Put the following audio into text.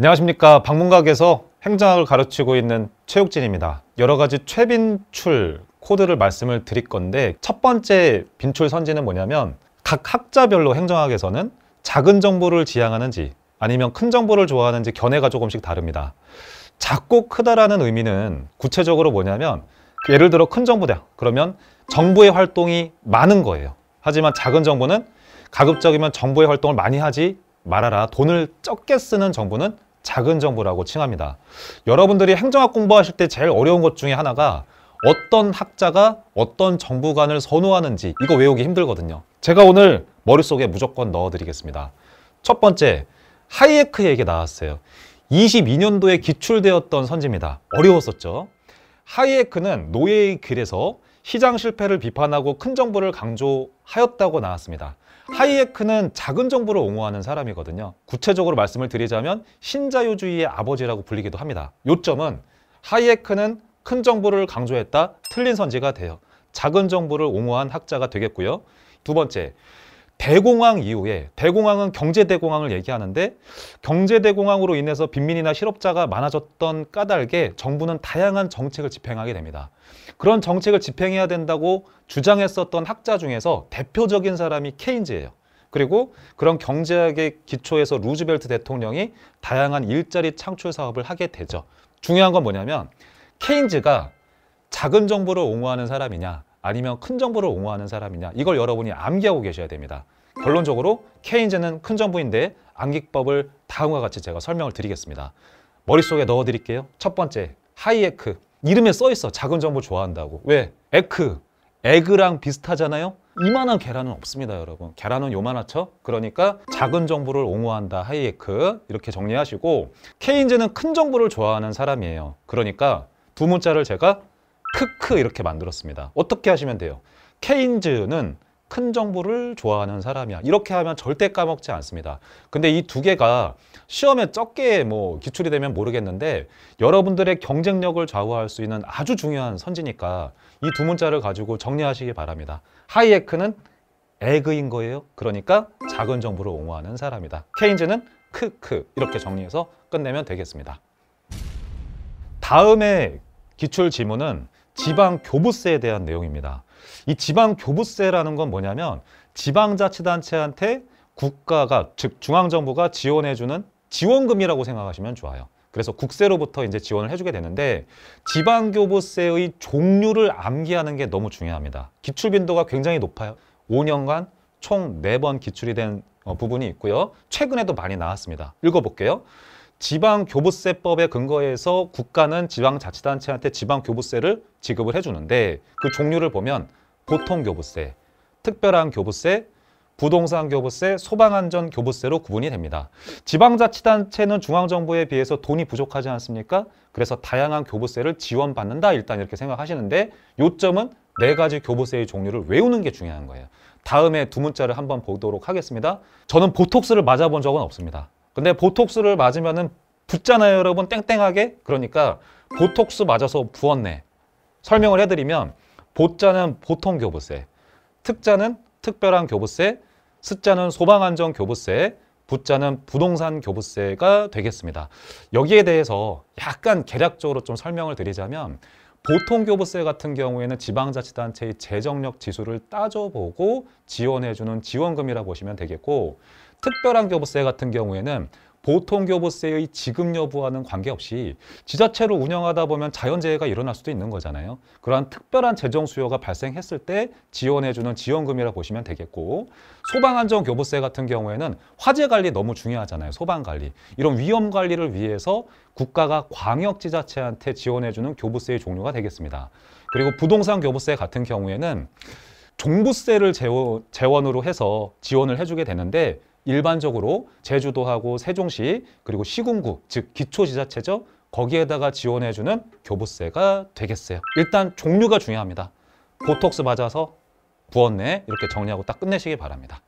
안녕하십니까 방문각에서 행정학을 가르치고 있는 최욱진입니다 여러 가지 최빈출 코드를 말씀을 드릴 건데 첫 번째 빈출 선지는 뭐냐면 각 학자별로 행정학에서는 작은 정보를 지향하는지 아니면 큰 정보를 좋아하는지 견해가 조금씩 다릅니다 작고 크다라는 의미는 구체적으로 뭐냐면 예를 들어 큰 정부다 그러면 정부의 활동이 많은 거예요 하지만 작은 정부는 가급적이면 정부의 활동을 많이 하지 말아라 돈을 적게 쓰는 정부는 작은 정부라고 칭합니다. 여러분들이 행정학 공부하실 때 제일 어려운 것 중에 하나가 어떤 학자가 어떤 정부관을 선호하는지 이거 외우기 힘들거든요. 제가 오늘 머릿속에 무조건 넣어드리겠습니다. 첫 번째, 하이에크 얘기 나왔어요. 22년도에 기출되었던 선지입니다. 어려웠었죠. 하이에크는 노예의 길에서 시장 실패를 비판하고 큰 정부를 강조하였다고 나왔습니다. 하이에크는 작은 정부를 옹호하는 사람이거든요. 구체적으로 말씀을 드리자면 신자유주의의 아버지라고 불리기도 합니다. 요점은 하이에크는 큰 정부를 강조했다 틀린 선지가 돼요. 작은 정부를 옹호한 학자가 되겠고요. 두 번째, 대공황 이후에 대공황은 경제대공황을 얘기하는데 경제대공황으로 인해서 빈민이나 실업자가 많아졌던 까닭에 정부는 다양한 정책을 집행하게 됩니다. 그런 정책을 집행해야 된다고 주장했었던 학자 중에서 대표적인 사람이 케인즈예요. 그리고 그런 경제학의 기초에서 루즈벨트 대통령이 다양한 일자리 창출 사업을 하게 되죠. 중요한 건 뭐냐면 케인즈가 작은 정부를 옹호하는 사람이냐 아니면 큰 정부를 옹호하는 사람이냐 이걸 여러분이 암기하고 계셔야 됩니다. 결론적으로 케인즈는 큰 정부인데 암기법을 다음과 같이 제가 설명을 드리겠습니다. 머릿속에 넣어드릴게요. 첫 번째, 하이에크. 이름에 써있어. 작은 정부 좋아한다고. 왜? 에크. 에그랑 비슷하잖아요? 이만한 계란은 없습니다, 여러분. 계란은 요만하죠? 그러니까 작은 정부를 옹호한다, 하이에크. 이렇게 정리하시고 케인즈는 큰 정부를 좋아하는 사람이에요. 그러니까 두 문자를 제가 크크 이렇게 만들었습니다. 어떻게 하시면 돼요? 케인즈는 큰 정보를 좋아하는 사람이야. 이렇게 하면 절대 까먹지 않습니다. 근데 이 두 개가 시험에 적게 뭐 기출이 되면 모르겠는데 여러분들의 경쟁력을 좌우할 수 있는 아주 중요한 선지니까 이 두 문자를 가지고 정리하시기 바랍니다. 하이에크는 에그인 거예요. 그러니까 작은 정보를 옹호하는 사람이다. 케인즈는 크크 이렇게 정리해서 끝내면 되겠습니다. 다음에 기출 지문은 지방 교부세에 대한 내용입니다. 이 지방 교부세라는 건 뭐냐면 지방자치단체한테 국가가 즉 중앙정부가 지원해주는 지원금이라고 생각하시면 좋아요. 그래서 국세로부터 이제 지원을 해주게 되는데 지방교부세의 종류를 암기하는 게 너무 중요합니다. 기출빈도가 굉장히 높아요. 5년간 총 4번 기출이 된 어, 부분이 있고요. 최근에도 많이 나왔습니다. 읽어볼게요. 지방교부세법에 근거해서 국가는 지방자치단체한테 지방교부세를 지급을 해주는데 그 종류를 보면 보통교부세, 특별한교부세, 부동산교부세, 소방안전교부세로 구분이 됩니다. 지방자치단체는 중앙정부에 비해서 돈이 부족하지 않습니까? 그래서 다양한 교부세를 지원받는다 일단 이렇게 생각하시는데 요점은 네 가지 교부세의 종류를 외우는 게 중요한 거예요. 다음에 두 문자를 한번 보도록 하겠습니다. 저는 보톡스를 맞아본 적은 없습니다. 근데 보톡스를 맞으면붙잖아요 여러분 땡땡하게 그러니까 보톡스 맞아서 부었네 설명을 해드리면 보자는 보통 교부세 특자는 특별한 교부세 스자는 소방안전 교부세 부자는 부동산 교부세가 되겠습니다 여기에 대해서 약간 개략적으로 좀 설명을 드리자면 보통 교부세 같은 경우에는 지방자치단체의 재정력 지수를 따져보고 지원해주는 지원금이라 고 보시면 되겠고 특별한 교부세 같은 경우에는 보통 교부세의 지급 여부와는 관계없이 지자체로 운영하다 보면 자연재해가 일어날 수도 있는 거잖아요. 그러한 특별한 재정 수요가 발생했을 때 지원해주는 지원금이라 보시면 되겠고 소방안전 교부세 같은 경우에는 화재 관리 너무 중요하잖아요. 소방관리. 이런 위험 관리를 위해서 국가가 광역지자체한테 지원해주는 교부세의 종류가 되겠습니다. 그리고 부동산 교부세 같은 경우에는 종부세를 재원으로 해서 지원을 해주게 되는데 일반적으로 제주도하고 세종시 그리고 시군구 즉 기초지자체죠. 거기에다가 지원해주는 교부세가 되겠어요. 일단 종류가 중요합니다. 보톡스 맞아서 부었네 이렇게 정리하고 딱 끝내시기 바랍니다.